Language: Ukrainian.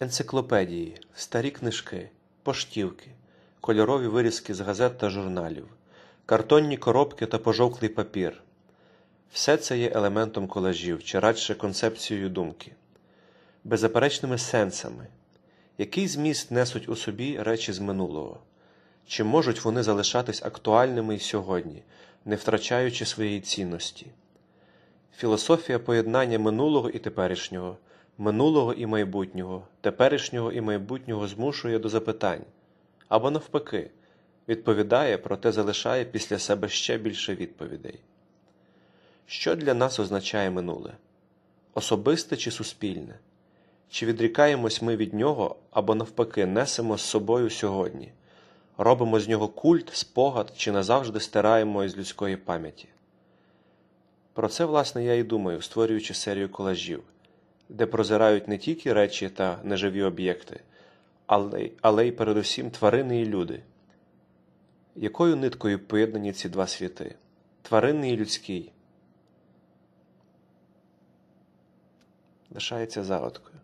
енциклопедії, старі книжки, поштівки, кольорові вирізки з газет та журналів, картонні коробки та пожовклий папір. Все це є елементом колажів чи радше концепцією думки, беззаперечними сенсами, який зміст несуть у собі речі з минулого, чи можуть вони залишатись актуальними і сьогодні, не втрачаючи своєї цінності. Філософія поєднання минулого і теперішнього минулого і майбутнього, теперішнього і майбутнього змушує до запитань або, навпаки, відповідає, проте залишає після себе ще більше відповідей. Що для нас означає минуле? Особисте чи суспільне? Чи відрікаємось ми від нього або, навпаки, несемо з собою сьогодні, робимо з нього культ, спогад чи назавжди стираємо із людської пам'яті? Про це, власне, я і думаю, створюючи серію колажів де прозирають не тільки речі та неживі об'єкти, але, але й передусім тварини і люди, якою ниткою поєднані ці два світи тваринний і людський, лишається загадкою.